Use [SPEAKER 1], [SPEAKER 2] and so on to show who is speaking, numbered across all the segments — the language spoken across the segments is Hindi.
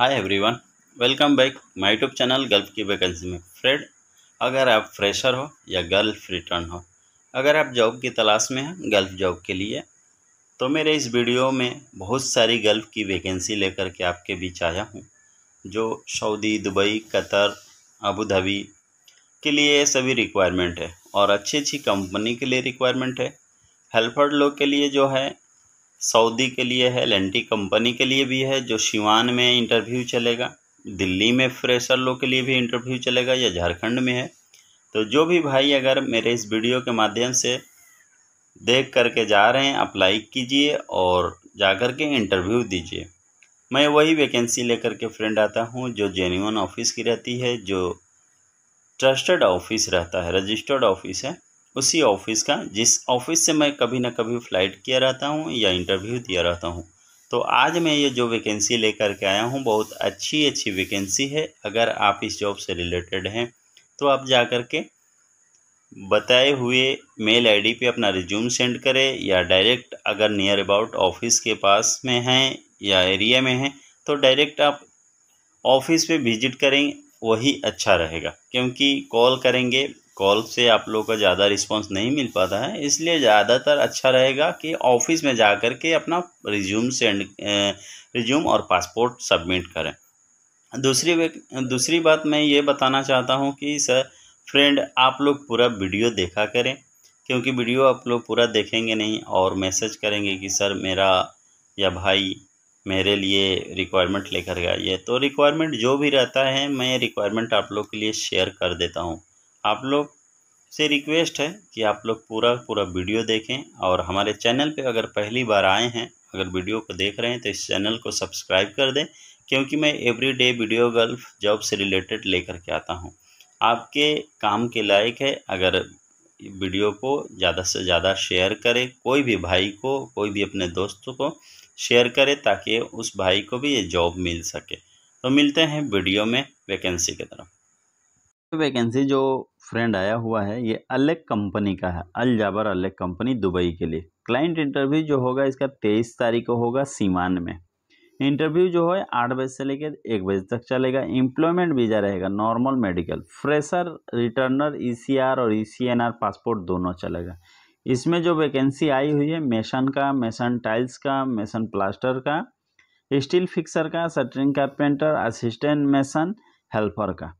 [SPEAKER 1] hi everyone welcome back my YouTube channel gulf की वैकेंसी में फ्रेंड अगर आप फ्रेशर हो या गर्ल्फ रिटर्न हो अगर आप जॉब की तलाश में हैं गर्ल्फ जॉब के लिए तो मेरे इस वीडियो में बहुत सारी गर्ल्फ की वैकेंसी लेकर के आपके बीच आया हूँ जो Saudi Dubai Qatar Abu Dhabi के लिए सभी रिक्वायरमेंट है और अच्छी अच्छी कंपनी के लिए रिक्वायरमेंट है हेल्पर लोग के लिए जो है सऊदी के लिए है एल कंपनी के लिए भी है जो शिवान में इंटरव्यू चलेगा दिल्ली में फ्रेशर लोग के लिए भी इंटरव्यू चलेगा या झारखंड में है तो जो भी भाई अगर मेरे इस वीडियो के माध्यम से देख करके जा रहे हैं अप्लाई कीजिए और जा कर के इंटरव्यू दीजिए मैं वही वैकेंसी लेकर के फ्रेंड आता हूँ जो जेन्यून ऑफिस की रहती है जो ट्रस्टेड ऑफिस रहता है रजिस्टर्ड ऑफिस है उसी ऑफिस का जिस ऑफिस से मैं कभी ना कभी फ्लाइट किया रहता हूँ या इंटरव्यू दिया रहता हूँ तो आज मैं ये जो वैकेंसी लेकर के आया हूँ बहुत अच्छी अच्छी वैकेंसी है अगर आप इस जॉब से रिलेटेड हैं तो आप जा कर के बताए हुए मेल आईडी पे अपना रिज्यूम सेंड करें या डायरेक्ट अगर नियर अबाउट ऑफिस के पास में हैं या एरिया में हैं तो डायरेक्ट आप ऑफिस पे विजिट करें वही अच्छा रहेगा क्योंकि कॉल करेंगे कॉल से आप लोग का ज़्यादा रिस्पांस नहीं मिल पाता है इसलिए ज़्यादातर अच्छा रहेगा कि ऑफिस में जा कर के अपना रिज्यूम सेंड रिज्यूम और पासपोर्ट सबमिट करें दूसरी दूसरी बात मैं ये बताना चाहता हूँ कि सर फ्रेंड आप लोग पूरा वीडियो देखा करें क्योंकि वीडियो आप लोग पूरा देखेंगे नहीं और मैसेज करेंगे कि सर मेरा या भाई मेरे लिए रिक्वायरमेंट लेकर ये तो रिक्वायरमेंट जो भी रहता है मैं रिक्वायरमेंट आप लोग के लिए शेयर कर देता हूँ आप लोग से रिक्वेस्ट है कि आप लोग पूरा पूरा वीडियो देखें और हमारे चैनल पे अगर पहली बार आए हैं अगर वीडियो को देख रहे हैं तो इस चैनल को सब्सक्राइब कर दें क्योंकि मैं एवरीडे वीडियो गल्फ जॉब से रिलेटेड लेकर के आता हूँ आपके काम के लायक है अगर वीडियो को ज़्यादा से ज़्यादा शेयर करें कोई भी भाई को कोई भी अपने दोस्तों को शेयर करें ताकि उस भाई को भी ये जॉब मिल सके तो मिलते हैं वीडियो में वैकेंसी की तरफ वैकेंसी तो जो फ्रेंड आया हुआ है ये अलग कंपनी का है अल जाबर अलग कंपनी दुबई के लिए क्लाइंट इंटरव्यू जो होगा इसका तेईस तारीख को होगा सीमान में इंटरव्यू जो है आठ बजे से लेकर एक बजे तक चलेगा एम्प्लॉयमेंट वीज़ा रहेगा normal medical fresher returner ECR और ईसीएनआर e पासपोर्ट दोनों चलेगा इसमें जो वैकेंसी आई हुई है मेसन का मेसन टाइल्स का मेसन प्लास्टर का स्टील फिक्सर का shuttering carpenter assistant mason helper का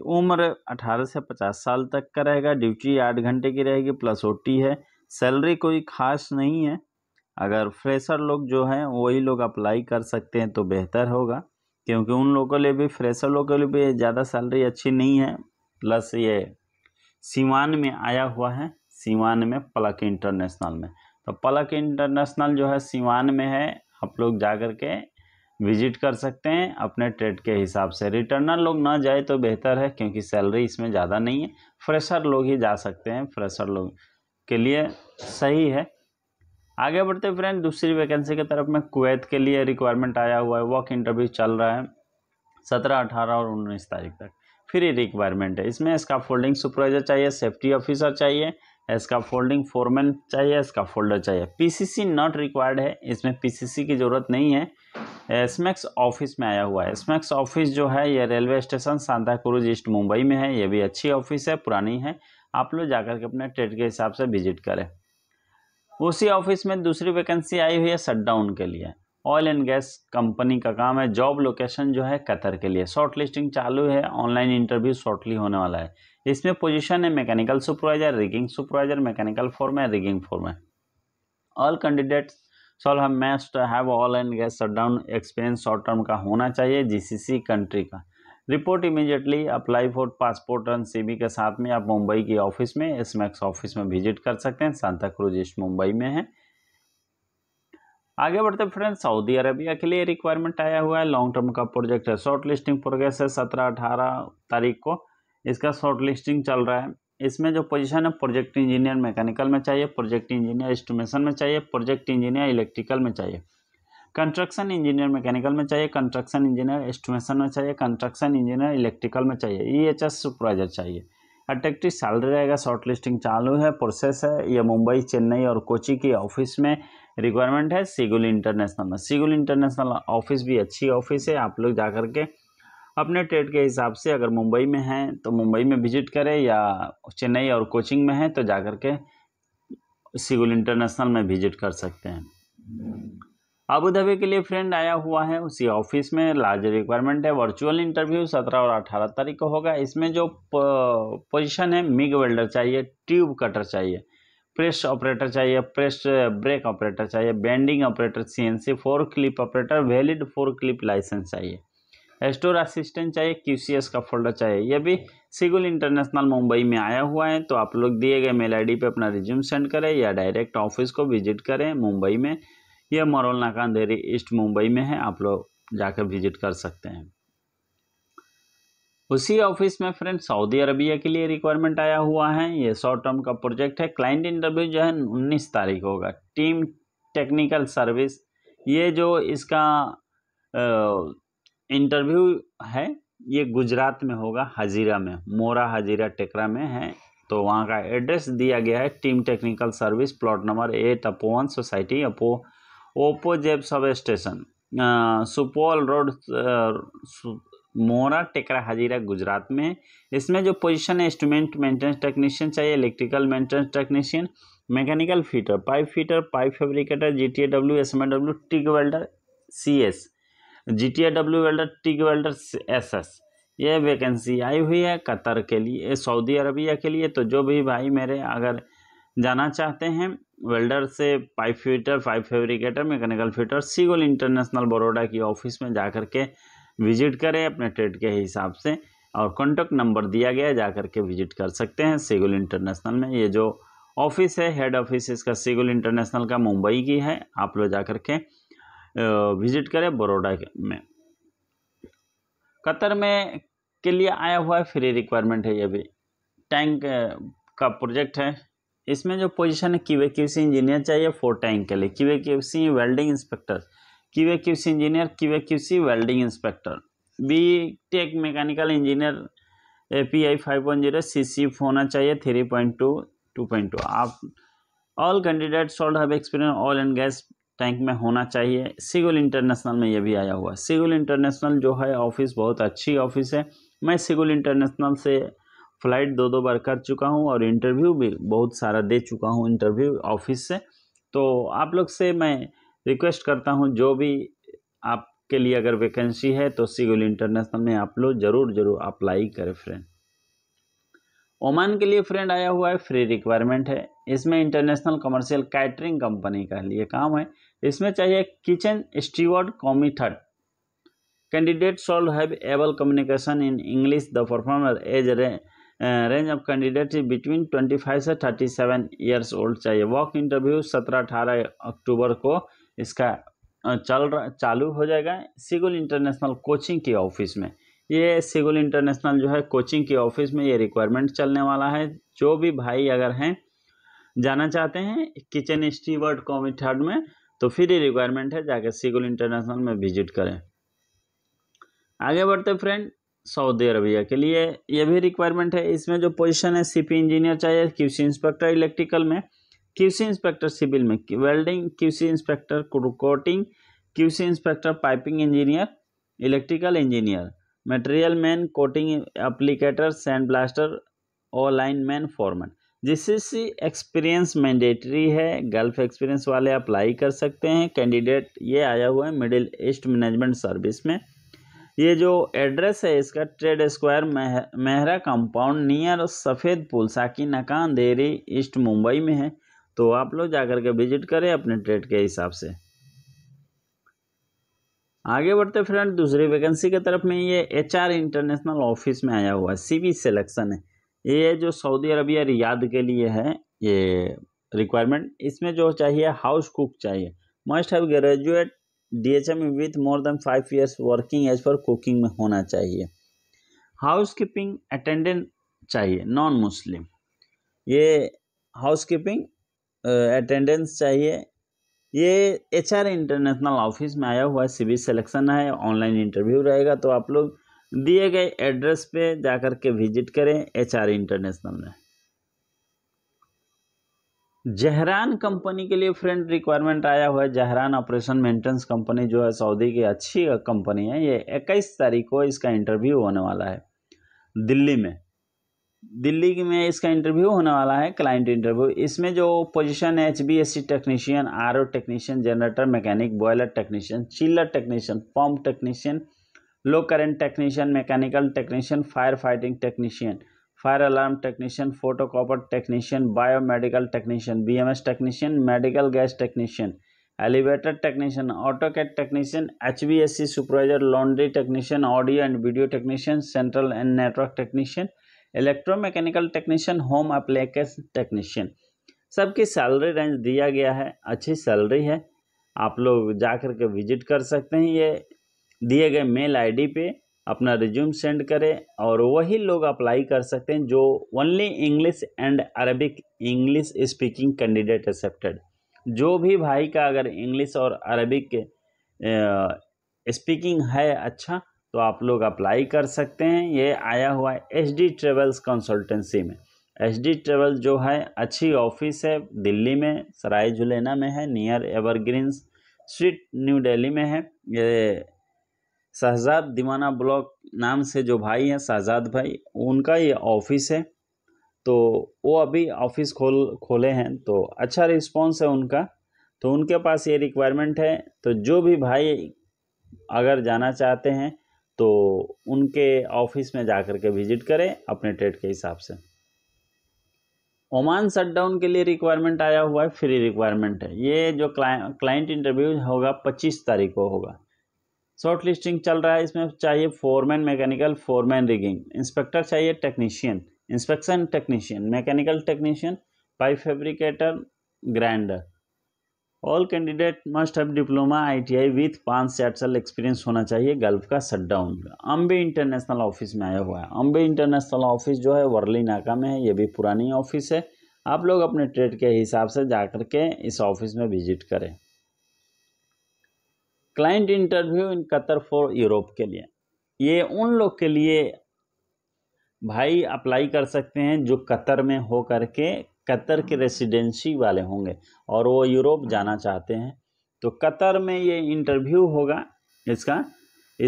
[SPEAKER 1] उम्र अठारह से पचास साल तक का रहेगा ड्यूटी आठ घंटे की रहेगी प्लस ओ है सैलरी कोई खास नहीं है अगर फ्रेशर लोग जो हैं वही लोग अप्लाई कर सकते हैं तो बेहतर होगा क्योंकि उन लोगों के लिए भी फ्रेशर लोगों के लिए भी ज़्यादा सैलरी अच्छी नहीं है प्लस ये सीवान में आया हुआ है सीवान में पलक इंटरनेशनल में तो पलक इंटरनेशनल जो है सीवान में है आप लोग जा कर के विजिट कर सकते हैं अपने ट्रेड के हिसाब से रिटर्नर लोग ना जाए तो बेहतर है क्योंकि सैलरी इसमें ज़्यादा नहीं है फ्रेशर लोग ही जा सकते हैं फ्रेशर लोग के लिए सही है आगे बढ़ते फ्रेंड दूसरी वैकेंसी की तरफ में कुवैत के लिए रिक्वायरमेंट आया हुआ है वॉक इंटरव्यू चल रहा है सत्रह अठारह और उन्नीस तारीख तक फिर रिक्वायरमेंट है इसमें इसका फोल्डिंग सुपरवाइजर चाहिए सेफ्टी ऑफिसर चाहिए इसका फोल्डिंग फोरमैन चाहिए इसका फोल्डर चाहिए पीसीसी नॉट रिक्वायर्ड है इसमें पीसीसी की ज़रूरत नहीं है स्मैक्स ऑफिस में आया हुआ है स्मैक्स ऑफिस जो है ये railway station Santa Cruz east Mumbai में है यह भी अच्छी ऑफिस है पुरानी है आप लोग जाकर के अपने ट्रेड के हिसाब से विजिट करें उसी ऑफिस में दूसरी वैकेंसी आई हुई है शटडाउन के लिए ऑयल एंड गैस कंपनी का काम है जॉब लोकेशन जो है कतर के लिए शॉर्ट लिस्टिंग चालू है ऑनलाइन इंटरव्यू शॉर्टली होने वाला है इसमें पोजीशन है mechanical supervisor rigging supervisor mechanical foreman rigging foreman all candidate shall um must have oil and gas shutdown experience short term का होना चाहिए जीसीसी कंट्री का report immediately apply for passport and CV के साथ में आप मुंबई की ऑफिस में स्मैक्स ऑफिस में विजिट कर सकते हैं सांता क्रूज ईस्ट मुंबई में है आगे बढ़ते फ्रेंड्स सऊदी अरेबिया के लिए रिक्वायरमेंट आया हुआ है लॉन्ग टर्म का प्रोजेक्ट है शॉर्ट लिस्टिंग प्रोग्रेस है सत्रह अठारह तारीख को इसका शॉर्ट लिस्टिंग चल रहा है इसमें जो पोजीशन है प्रोजेक्ट इंजीनियर मैकेनिकल में चाहिए प्रोजेक्ट इंजीनियर एस्टिमेशन में चाहिए प्रोजेक्ट इंजीनियर इलेक्ट्रिकल में चाहिए कंस्ट्रक्शन इंजीनियर मैकेनिकल में चाहिए कंस्ट्रक्शन इंजीनियर एस्टिमेशन में चाहिए कंस्ट्रक्शन इंजीनियर इलेक्ट्रिकल में चाहिए ई एच एस सुपरवाइजर चाहिए अट्रैक्टिव सैलरी रहेगा शॉर्ट लिस्टिंग चालू है प्रोसेस है यह मुंबई चेन्नई और कोची की ऑफिस में रिक्वायरमेंट है सिगुल इंटरनेशनल में सिगुल इंटरनेशनल ऑफिस भी अच्छी ऑफिस है आप लोग जा करके अपने ट्रेड के हिसाब से अगर मुंबई में हैं तो मुंबई में विजिट करें या चेन्नई और कोचिंग में हैं तो जा कर के सिगुल इंटरनेशनल में विजिट कर सकते हैं अबू धाबी के लिए फ्रेंड आया हुआ है उसी ऑफिस में लार्ज रिक्वायरमेंट है वर्चुअल इंटरव्यू सत्रह और अठारह तारीख को होगा इसमें जो पोजीशन है मिग वेल्डर चाहिए ट्यूब कटर चाहिए प्रेस ऑपरेटर चाहिए प्रेस ब्रेक ऑपरेटर चाहिए bending operator CNC forklift operator valid forklift license चाहिए स्टोर असिस्टेंट चाहिए क्यू का फोल्डर चाहिए यह भी सिगुल इंटरनेशनल मुंबई में आया हुआ है तो आप लोग दिए गए मेल आईडी पे अपना रिज्यूम सेंड करें या डायरेक्ट ऑफिस को विजिट करें मुंबई में यह मरोल नाका अंधेरी ईस्ट मुंबई में है आप लोग जाकर विजिट कर सकते हैं उसी ऑफिस में फ्रेंड सऊदी अरबिया के लिए रिक्वायरमेंट आया हुआ है ये शॉर्ट टर्म का प्रोजेक्ट है क्लाइंट इंटरव्यू जो है उन्नीस तारीख होगा टीम टेक्निकल सर्विस ये जो इसका इंटरव्यू है ये गुजरात में होगा हज़ीरा में मोरा हज़ीरा टेकरा में है तो वहाँ का एड्रेस दिया गया है team technical service plot number eight अपो वन सोसाइटी अपो ओपो जेब सब स्टेशन सुपौल रोड मोरा टेकरा हजीरा गुजरात में इसमें जो पोजीशन है इंस्ट्रूमेंट मेंटेनेंस टेक्नीशियन चाहिए electrical maintenance technician mechanical fitter pipe fitter pipe fabricator G T A W S M W TIG welder C S G T A W welder TIG welder S S ये वैकेंसी आई हुई है कतर के लिए सऊदी अरबिया के लिए तो जो भी भाई मेरे अगर जाना चाहते हैं वेल्डर से pipe fitter pipe fabricator mechanical fitter Seagull international Baroda की ऑफिस में जा कर के विजिट करें अपने ट्रेड के हिसाब से और कॉन्टैक्ट नंबर दिया गया जा कर के विजिट कर सकते हैं सीगुल इंटरनेशनल में ये जो ऑफिस है हेड ऑफिस इसका सीगुल इंटरनेशनल का मुंबई की है आप लोग जा कर के विजिट करें बड़ोडा में कतर में के लिए आया हुआ है फ्री रिक्वायरमेंट है ये भी टैंक का प्रोजेक्ट है इसमें जो पोजीशन है कीवे क्यूसी इंजीनियर चाहिए फोर टैंक के लिए QA QC welding inspector QA QC engineer QA QC welding inspector B tech mechanical engineer A P I five one zero C C होना चाहिए three point two two point two आप all candidate should have experience oil and gas tank में होना चाहिए सिगुल इंटरनेशनल में ये भी आया हुआ है सिगुल इंटरनेशनल जो है ऑफिस बहुत अच्छी ऑफिस है मैं सिगुल इंटरनेशनल से फ़्लाइट दो दो बार कर चुका हूँ और इंटरव्यू भी बहुत सारा दे चुका हूँ इंटरव्यू ऑफिस से तो आप लोग से मैं रिक्वेस्ट करता हूँ जो भी आपके लिए अगर वैकेंसी है तो सिगुल इंटरनेशनल में आप लोग ज़रूर ज़रूर अप्लाई करें फ्रेंड ओमान के लिए फ्रेंड आया हुआ है फ्री रिक्वायरमेंट है इसमें इंटरनेशनल कमर्शियल कैटरिंग कंपनी का लिए काम है इसमें चाहिए kitchen steward commis candidate should have able communication in English the performer age range of candidate between twenty five से थर्टी सेवन ईयर्स ओल्ड चाहिए वॉक इंटरव्यू सत्रह अठारह अक्टूबर को इसका चल रहा चालू हो जाएगा सिगुल इंटरनेशनल कोचिंग के ऑफिस में ये सिगुल इंटरनेशनल जो है कोचिंग के ऑफिस में ये रिक्वायरमेंट चलने वाला है जो भी भाई अगर हैं जाना चाहते हैं किचन स्टीवर्ड कॉमी थर्ड में तो फिर ये रिक्वायरमेंट है जाकर सिगुल इंटरनेशनल में विजिट करें आगे बढ़ते फ्रेंड सऊदी अरबिया के लिए यह भी रिक्वायरमेंट है इसमें जो पोजीशन है सीपी इंजीनियर चाहिए क्यूसी इंस्पेक्टर इलेक्ट्रिकल में क्यूसी इंस्पेक्टर सिविल में welding QC inspector coating QC inspector piping engineer electrical engineer material man coating applicator sand blaster और man format GCC experience mandatory है गल्फ एक्सपीरियंस वाले अप्लाई कर सकते हैं कैंडिडेट ये आया हुआ है मिडिल ईस्ट मैनेजमेंट सर्विस में ये जो एड्रेस है इसका ट्रेड स्क्वायर मह, मेहरा कंपाउंड नियर सफ़ेद पुल साकी नकान देरी ईस्ट मुंबई में है तो आप लोग जाकर के विजिट करें अपने ट्रेड के हिसाब से आगे बढ़ते फ्रेंड दूसरी वैकेंसी की तरफ में ये एचआर इंटरनेशनल ऑफिस में आया हुआ है सी सिलेक्शन है ये जो सऊदी अरबिया रियाद के लिए है ये रिक्वायरमेंट इसमें जो चाहिए हाउस कुक चाहिए must have graduate D H M with more than five years working as पर कुकिंग में होना चाहिए हाउस कीपिंग अटेंडेंट चाहिए नॉन मुस्लिम ये हाउस कीपिंग अटेंडेंस चाहिए ये एच आर इंटरनेशनल ऑफिस में आया हुआ है सी बी है ऑनलाइन इंटरव्यू रहेगा तो आप लोग दिए गए एड्रेस पे जाकर के विजिट करें एचआर इंटरनेशनल में जहरान कंपनी के लिए फ्रेंड रिक्वायरमेंट आया हुआ है जहरान ऑपरेशन मेंटेनेंस कंपनी जो है सऊदी की अच्छी कंपनी है ये इक्कीस तारीख को इसका इंटरव्यू होने वाला है दिल्ली में दिल्ली में इसका इंटरव्यू होने वाला है क्लाइंट इंटरव्यू इसमें जो पोजीशन है H V A C technician R O technician generator mechanic boiler technician chiller technician pump technician low current technician mechanical technician fire fighting technician fire alarm technician photocopier technician biomedical technician BMS technician medical gas technician elevator technician auto cat technician H V A C supervisor laundry technician audio and video technician central and network technician electromechanical technician home appliance technician सबकी सैलरी रेंज दिया गया है अच्छी सैलरी है आप लोग जा कर के विजिट कर सकते हैं ये दिए गए मेल आईडी पे अपना रिज्यूम सेंड करें और वही लोग अप्लाई कर सकते हैं जो only English and Arabic English speaking candidate accepted जो भी भाई का अगर इंग्लिश और अरबिक स्पीकिंग है अच्छा तो आप लोग अप्लाई कर सकते हैं ये आया हुआ है एच डी ट्रेवल्स कंसल्टेंसी में एच डी ट्रेवल्स जो है अच्छी ऑफिस है दिल्ली में सराय जुलेना में है near Evergreen street New Delhi में है ये शहजाद दीवाना ब्लॉक नाम से जो भाई हैं शहजाद भाई उनका ये ऑफिस है तो वो अभी ऑफिस खोल खोले हैं तो अच्छा रिस्पॉन्स है उनका तो उनके पास ये रिक्वायरमेंट है तो जो भी भाई अगर जाना चाहते हैं तो उनके ऑफिस में जा कर के विजिट करें अपने ट्रेड के हिसाब से ओमान शटडाउन के लिए रिक्वायरमेंट आया हुआ है फ्री रिक्वायरमेंट है ये जो क्लाइंट इंटरव्यू होगा पच्चीस तारीख को होगा शॉर्ट लिस्टिंग चल रहा है इसमें चाहिए foreman mechanical foreman rigging inspector चाहिए technician inspection technician mechanical technician pipe fabricator grinder all candidate must have diploma ITI with पाँच से आठ साल एक्सपीरियंस होना चाहिए गल्फ का शटडाउन अम्बे इंटरनेशनल ऑफिस में आया हुआ है अम्बे इंटरनेशनल ऑफिस जो है वर्ली नाका में है ये भी पुरानी ऑफिस है आप लोग अपने ट्रेड के हिसाब से जा कर के इस ऑफिस में विजिट करें client interview in Qatar for Europe के लिए ये उन लोग के लिए भाई अप्लाई कर सकते हैं जो कतर में हो करके कतर के रेसिडेंसी वाले होंगे और वो यूरोप जाना चाहते हैं तो कतर में ये इंटरव्यू होगा इसका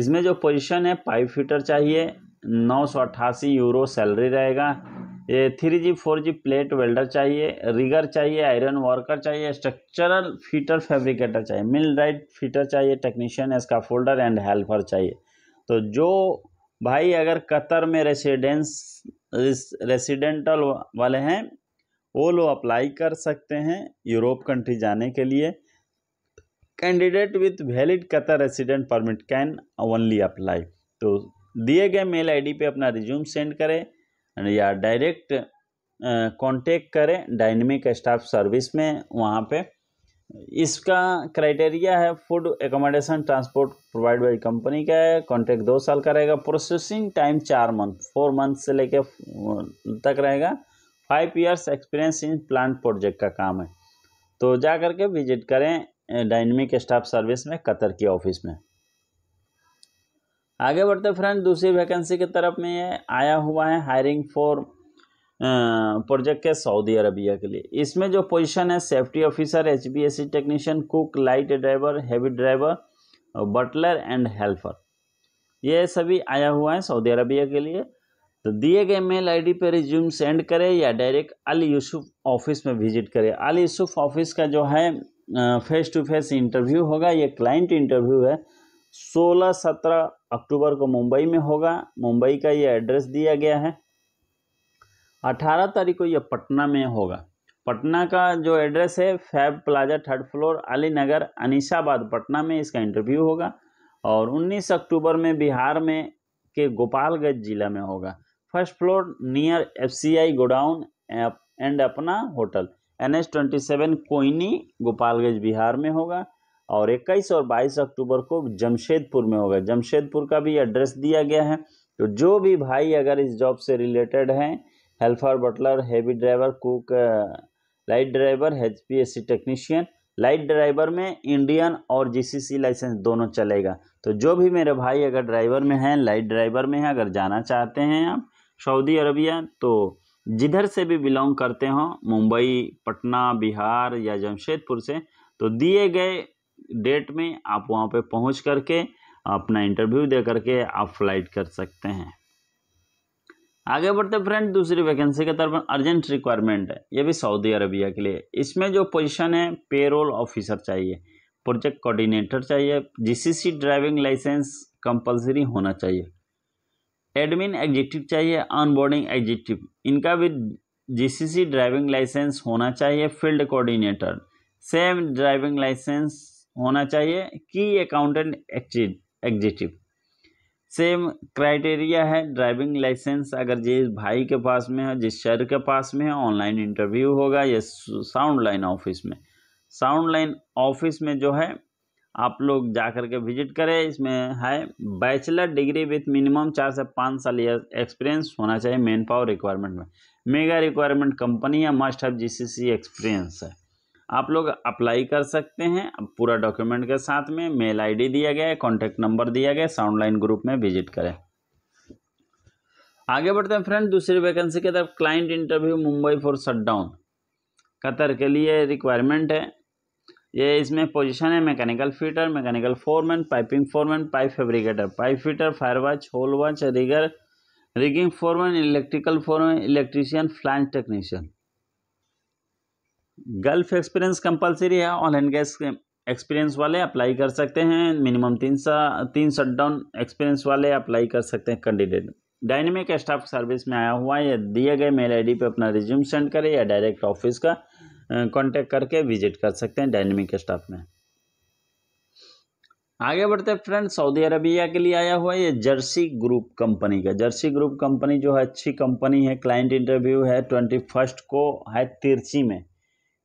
[SPEAKER 1] इसमें जो पोजीशन है पाइप फिटर चाहिए नौ सौ अट्ठासी यूरो सैलरी रहेगा ये three G four G plate welder चाहिए रिगर चाहिए आयरन वर्कर चाहिए स्ट्रक्चरल फीटर फैब्रिकेटर चाहिए मिल राइट फीटर चाहिए टेक्नीशियन इसका फोल्डर एंड हेल्पर चाहिए तो जो भाई अगर कतर में रेसिडेंस रेसिडेंटल वाले हैं वो लोग अप्लाई कर सकते हैं यूरोप कंट्री जाने के लिए candidate with valid Qatar resident permit can only apply तो दिए गए मेल आईडी पे अपना रिज्यूम सेंड करें या डायरेक्ट कांटेक्ट करें डायनेमिक स्टाफ सर्विस में वहाँ पे इसका क्राइटेरिया है food accommodation transport provide by company का है कॉन्ट्रैक्ट दो साल का रहेगा प्रोसेसिंग टाइम चार मंथ फोर मंथ से लेके uh, तक रहेगा five years experience in plant project का काम है तो जा करके विजिट करें डायनेमिक स्टाफ सर्विस में कतर की ऑफिस में आगे बढ़ते फ्रेंड दूसरी वैकेंसी की तरफ में ये आया हुआ है हायरिंग फॉर प्रोजेक्ट के सऊदी अरबिया के लिए इसमें जो पोजीशन है safety officer H V A C technician cook light driver heavy driver butler and helper ये सभी आया हुआ है सऊदी अरबिया के लिए तो दिए गए मेल आईडी पर रिज्यूम सेंड करें या डायरेक्ट अल यूसुफ ऑफिस में विजिट करें अल यूसुफ ऑफिस का जो है फेस टू फेस इंटरव्यू होगा ये क्लाइंट इंटरव्यू है सोलह सत्रह अक्टूबर को मुंबई में होगा मुंबई का ये एड्रेस दिया गया है अठारह तारीख को यह पटना में होगा पटना का जो एड्रेस है Fab plaza third floor Ali Nagar Anishabad Patna में इसका इंटरव्यू होगा और 19 अक्टूबर में बिहार में के गोपालगंज जिला में होगा first floor near FCI godown and Apna hotel N H twenty seven Koini Gopalganj Bihar में होगा और 21 और 22 अक्टूबर को जमशेदपुर में होगा जमशेदपुर का भी एड्रेस दिया गया है तो जो भी भाई अगर इस जॉब से रिलेटेड हैं helper butler heavy driver cook light driver H V A C technician light driver में इंडियन और जीसीसी लाइसेंस दोनों चलेगा तो जो भी मेरे भाई अगर ड्राइवर में हैं लाइट ड्राइवर में हैं अगर जाना चाहते हैं आप सऊदी अरबिया तो जिधर से भी बिलोंग करते हों मुंबई पटना बिहार या जमशेदपुर से तो दिए गए डेट में आप वहाँ पे पहुँच करके अपना इंटरव्यू दे करके आप फ्लाइट कर सकते हैं आगे बढ़ते फ्रेंड दूसरी वैकेंसी के तरफ अर्जेंट रिक्वायरमेंट है ये भी सऊदी अरबिया के लिए इसमें जो पोजीशन है पेरोल ऑफिसर चाहिए प्रोजेक्ट कोऑर्डिनेटर चाहिए जीसीसी ड्राइविंग लाइसेंस कंपलसरी होना चाहिए एडमिन एग्जीक्यूटिव चाहिए ऑनबोर्डिंग एग्जीक्यूटिव इनका भी जीसीसी ड्राइविंग लाइसेंस होना चाहिए field coordinator same driving licence होना चाहिए की अकाउंटेंट एग्जिटिव सेम क्राइटेरिया है ड्राइविंग लाइसेंस अगर जिस भाई के पास में है जिस शहर के पास में है ऑनलाइन इंटरव्यू होगा या साउंड लाइन ऑफिस में साउंड लाइन ऑफिस में जो है आप लोग जा कर के विजिट करें इसमें है बैचलर डिग्री विथ मिनिमम चार से पाँच साल एक्सपीरियंस होना चाहिए मेन पावर रिक्वायरमेंट में मेगा रिक्वायरमेंट कंपनी या मस्ट हैव जीसीसी एक्सपीरियंस है आप लोग अप्लाई कर सकते हैं पूरा डॉक्यूमेंट के साथ में मेल आईडी दिया गया है कॉन्टैक्ट नंबर दिया गया है साउंड लाइन ग्रुप में विजिट करें आगे बढ़ते हैं फ्रेंड दूसरी वैकेंसी के तरफ client interview Mumbai for shutdown Qatar के लिए रिक्वायरमेंट है ये इसमें पोजीशन है mechanical fitter mechanical foreman piping foreman pipe fabricator pipe fitter fire watch hole watch rigger rigging foreman electrical foreman electrician flange technician gulf experience compulsory है ऑल एंड गैस एक्सपीरियंस वाले अप्लाई कर सकते हैं मिनिमम तीन सा तीन शट डाउन एक्सपीरियंस वाले अप्लाई कर सकते हैं कैंडिडेट डायनेमिक स्टाफ सर्विस में आया हुआ है दिए गए मेल आईडी पे अपना रिज्यूम सेंड करें या डायरेक्ट ऑफिस का कांटेक्ट करके विजिट कर सकते हैं डायनेमिक स्टाफ में आगे बढ़ते हैं फ्रेंड सऊदी अरबिया के लिए आया हुआ है ये जर्सी ग्रुप कंपनी का जर्सी ग्रुप कंपनी जो है अच्छी कंपनी है क्लाइंट इंटरव्यू है ट्वेंटी फर्स्ट को है तिरची में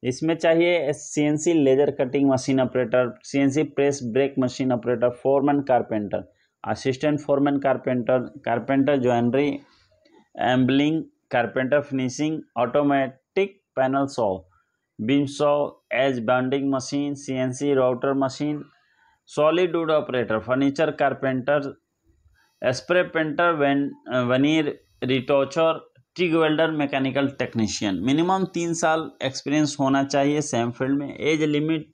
[SPEAKER 1] इसमें चाहिए CNC laser cutting machine operator CNC press brake machine operator foreman carpenter assistant foreman carpenter carpenter jewellery assembling carpenter finishing automatic panel saw beam saw edge banding machine CNC router machine solid wood operator furniture carpenter spray painter one veneer retoucher ट्रिग वेल्डर मैकेनिकल टेक्नीशियन मिनिमम तीन साल एक्सपीरियंस होना चाहिए सेम फील्ड में एज लिमिट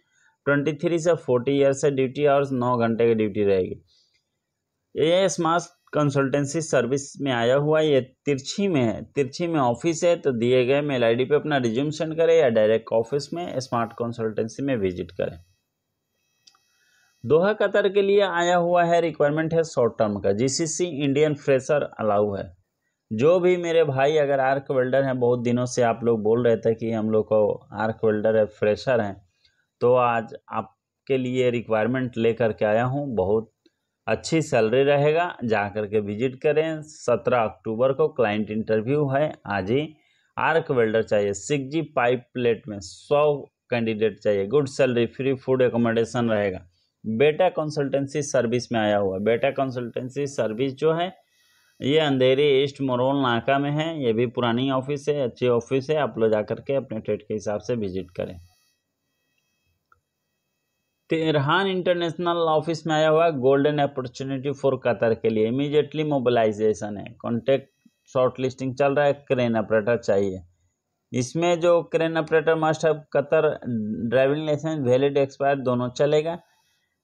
[SPEAKER 1] ट्वेंटी थ्री से फोर्टी ईयर्स है ड्यूटी आवर्स नौ घंटे की ड्यूटी रहेगी ये स्मार्ट कंसल्टेंसी सर्विस में आया हुआ ये तिरछी में है तिरछी में ऑफिस है तो दिए गए मेल आईडी पे अपना रिज्यूम सेंड करें या डायरेक्ट ऑफिस में स्मार्ट कंसल्टेंसी में विजिट करें दोहा कतर के लिए आया हुआ है रिक्वायरमेंट है शॉर्ट टर्म का जीसीसी इंडियन फ्रेशर अलाउ है जो भी मेरे भाई अगर आर्क वेल्डर हैं बहुत दिनों से आप लोग बोल रहे थे कि हम लोग को आर्क वेल्डर है फ्रेशर हैं तो आज आपके लिए रिक्वायरमेंट लेकर के आया हूँ बहुत अच्छी सैलरी रहेगा जा कर के विजिट करें सत्रह अक्टूबर को क्लाइंट इंटरव्यू है आज ही आर्क वेल्डर चाहिए सिक्स जी पाइप प्लेट में सौ कैंडिडेट चाहिए good salary free food accommodation रहेगा बेटा कंसल्टेंसी सर्विस में आया हुआ बेटा कंसल्टेंसी सर्विस जो है ये अंधेरी ईस्ट मोरोल नाका में है ये भी पुरानी ऑफिस है अच्छी ऑफिस है आप लोग जा करके अपने ट्रेड के हिसाब से विजिट करें तेरहान इंटरनेशनल ऑफिस में आया हुआ गोल्डन अपॉर्चुनिटी फॉर कतर के लिए इमीजिएटली मोबिलाइजेशन है कॉन्टेक्ट शॉर्ट लिस्टिंग चल रहा है क्रेन ऑपरेटर चाहिए इसमें जो crane operator master Qatar driving licence valid expire दोनों चलेगा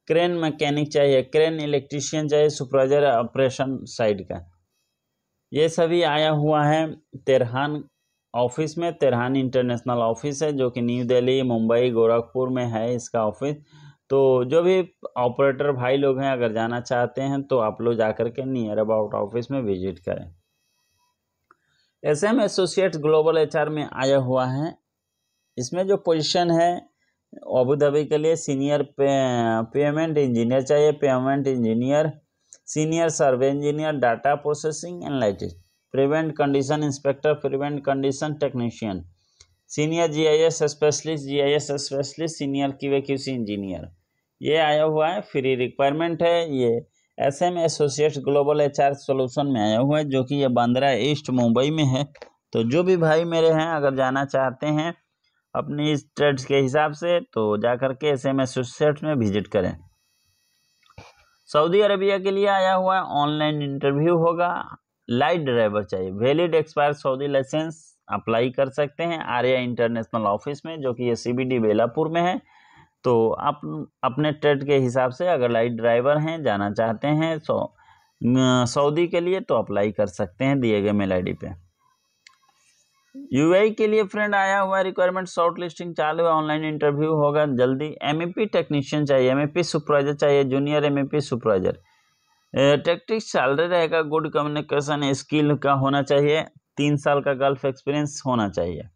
[SPEAKER 1] क्रेन मैकेनिक चाहिए क्रेन इलेक्ट्रीशियन चाहिए सुपरवाइजर ऑपरेशन साइड का ये सभी आया हुआ है तेरहान ऑफिस में तेरहान इंटरनेशनल ऑफिस है जो कि न्यू दिल्ली मुंबई गोरखपुर में है इसका ऑफिस तो जो भी ऑपरेटर भाई लोग हैं अगर जाना चाहते हैं तो आप लोग जा के नियर अबाउट ऑफिस में विजिट करें एसएम एसोसिएट ग्लोबल एच में आया हुआ है इसमें जो पोजीशन है अबू धाबी के लिए सीनियर पे पेमेंट इंजीनियर चाहिए payment engineer senior survey engineer data processing analytics prevent condition inspector prevent condition technician senior GIS specialist GIS specialist senior QA QC engineer ये आया हुआ है फ्री रिक्वायरमेंट है ये S M associates global H R solution में आया हुआ है जो कि ये बांद्रा ईस्ट मुंबई में है तो जो भी भाई मेरे हैं अगर जाना चाहते हैं अपनी स्टेट्स के हिसाब से तो जा कर के एस एम एसोसिएट्स में विजिट करें सऊदी अरबिया के लिए आया हुआ है ऑनलाइन इंटरव्यू होगा लाइट ड्राइवर चाहिए valid expire Saudi licence apply कर सकते हैं आर्या इंटरनेशनल ऑफिस में जो कि ये सीबीडी बेलापुर में है तो आप अपने ट्रेड के हिसाब से अगर लाइट ड्राइवर हैं जाना चाहते हैं सऊदी के लिए तो अप्लाई कर सकते हैं दिए गए मेल डी पे यूआई e के लिए फ्रेंड आया हुआ रिक्वायरमेंट शॉर्ट लिस्टिंग चालू है ऑनलाइन इंटरव्यू होगा जल्दी एमएपी टेक्नीशियन चाहिए एमएपी सुपरवाइजर चाहिए junior MAP supervisor tactics salary रहेगा गुड कम्युनिकेशन स्किल का होना चाहिए तीन साल का गल्फ एक्सपीरियंस होना चाहिए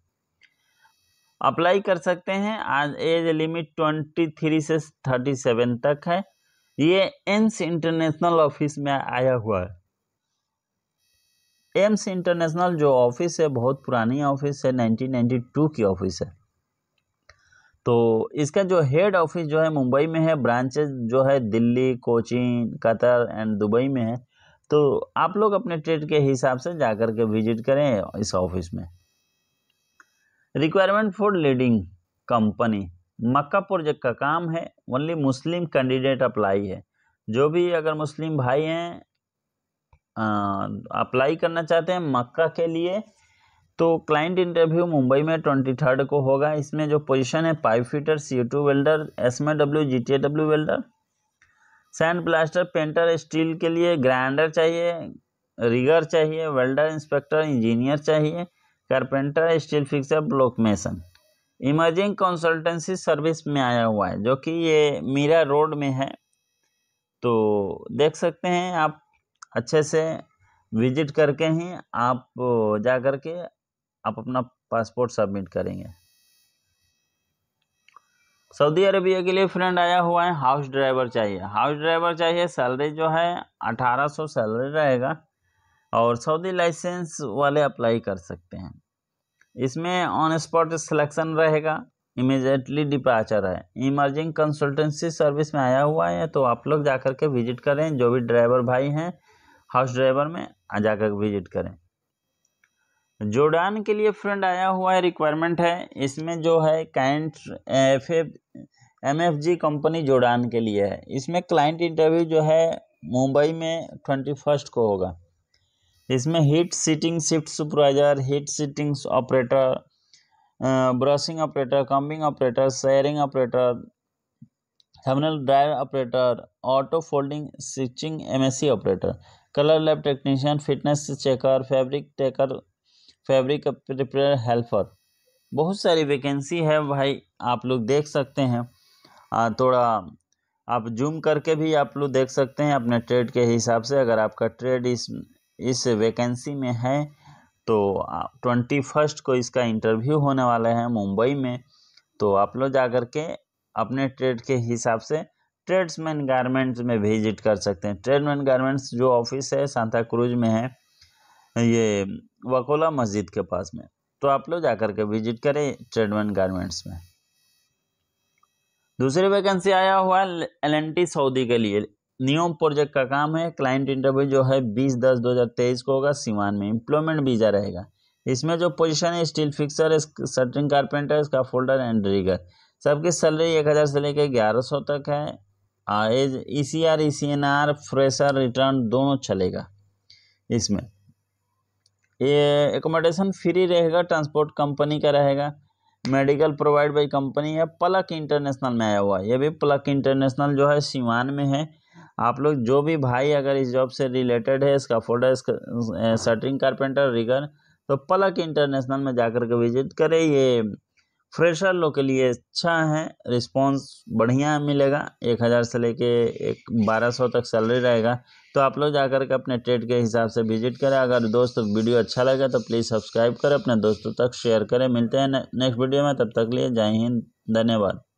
[SPEAKER 1] अप्लाई कर सकते हैं आज एज लिमिट ट्वेंटी थ्री से थर्टी सेवन तक है ये एम्स इंटरनेशनल ऑफिस में आया हुआ है एम्स इंटरनेशनल जो ऑफिस है बहुत पुरानी ऑफिस है 1992 की ऑफिस है तो इसका जो हेड ऑफिस जो है मुंबई में है ब्रांचेज जो है Delhi Cochin Qatar and Dubai में है तो आप लोग अपने ट्रेड के हिसाब से जा कर के विजिट करें इस ऑफिस में requirement for leading company Mecca project का काम है ओनली मुस्लिम कैंडिडेट अप्लाई है जो भी अगर मुस्लिम भाई हैं अप्लाई करना चाहते हैं मक्का के लिए तो क्लाइंट इंटरव्यू मुंबई में ट्वेंटी थर्ड को होगा इसमें जो पोजीशन है pipe fitter C two welder S M W G T W welder sand blaster painter steel के लिए ग्राइंडर चाहिए रिगर चाहिए वेल्डर इंस्पेक्टर इंजीनियर चाहिए carpenter steel fixer block mason emerging consultancy service में आया हुआ है जो कि ये मीरा रोड में है तो देख सकते हैं आप अच्छे से विजिट करके ही आप जा कर के आप अपना पासपोर्ट सबमिट करेंगे सऊदी अरबिया के लिए फ्रेंड आया हुआ है हाउस ड्राइवर चाहिए हाउस ड्राइवर चाहिए सैलरी जो है 1800 सौ सैलरी रहेगा और सऊदी लाइसेंस वाले अप्लाई कर सकते हैं इसमें ऑन स्पॉट सिलेक्शन रहेगा इमिजिएटली डिपार्चर है इमर्जिंग कंसल्टेंसी सर्विस में आया हुआ है तो आप लोग जा कर के विजिट करें जो भी ड्राइवर भाई हैं हाउस ड्राइवर में आ जाकर विजिट करें जोडान के लिए फ्रेंड आया हुआ है रिक्वायरमेंट है इसमें जो है Kent F M F G company Jordan के लिए है इसमें क्लाइंट इंटरव्यू जो है मुंबई में ट्वेंटी फर्स्ट को होगा इसमें heat setting shift supervisor heat setting operator brushing operator combing operator shearing operator thermal drive operator auto folding switching MSC operator colour lab technician fitness checker fabric taker fabric prepare helper बहुत सारी वैकेंसी है भाई आप लोग देख सकते हैं आ, थोड़ा आप जूम करके भी आप लोग देख सकते हैं अपने ट्रेड के हिसाब से अगर आपका ट्रेड इस इस वैकेंसी में है तो ट्वेंटी फर्स्ट को इसका इंटरव्यू होने वाला है मुंबई में तो आप लोग जा कर के अपने ट्रेड के हिसाब से ट्रेड्समैन गारमेंट्स में विजिट कर सकते हैं ट्रेडमैन गारमेंट्स जो ऑफिस है सांता क्रूज में है ये वकोला मस्जिद के पास में तो आप लोग जाकर के विजिट करें ट्रेडमैन गारमेंट्स में दूसरी वैकेंसी आया हुआ है एल सऊदी के लिए नियम प्रोजेक्ट का काम है क्लाइंट इंटरव्यू जो है बीस दस दो हज़ार तेईस को होगा सिवान में इम्प्लॉयमेंट वीज़ा रहेगा इसमें जो पोजीशन है स्टील फिक्सर सटरिंग कारपेंटर इसका फोल्डर एंड रिगर सबकी सैलरी एक हज़ार से लेकर ग्यारह सौ तक है age E C R E C N R fresher return दोनों चलेगा इसमें ये एकोमोडेशन फ्री रहेगा ट्रांसपोर्ट कंपनी का रहेगा मेडिकल प्रोवाइड बाई कंपनी है प्लक इंटरनेशनल में आया हुआ है ये भी प्लक इंटरनेशनल जो है सिवान में है आप लोग जो भी भाई अगर इस जॉब से रिलेटेड है इसका इसका शटरिंग कारपेंटर रिगर तो प्लक इंटरनेशनल में जाकर के विजिट करें ये फ्रेशर लोग के लिए अच्छा है रिस्पॉन्स बढ़िया मिलेगा एक हज़ार से लेके एक बारह सौ तक सैलरी रहेगा तो आप लोग जाकर के अपने ट्रेड के हिसाब से विजिट करें अगर दोस्त वीडियो अच्छा लगे तो प्लीज़ सब्सक्राइब करें अपने दोस्तों तक शेयर करें मिलते हैं ने, नेक्स्ट वीडियो में तब तक लिए जय हिंद धन्यवाद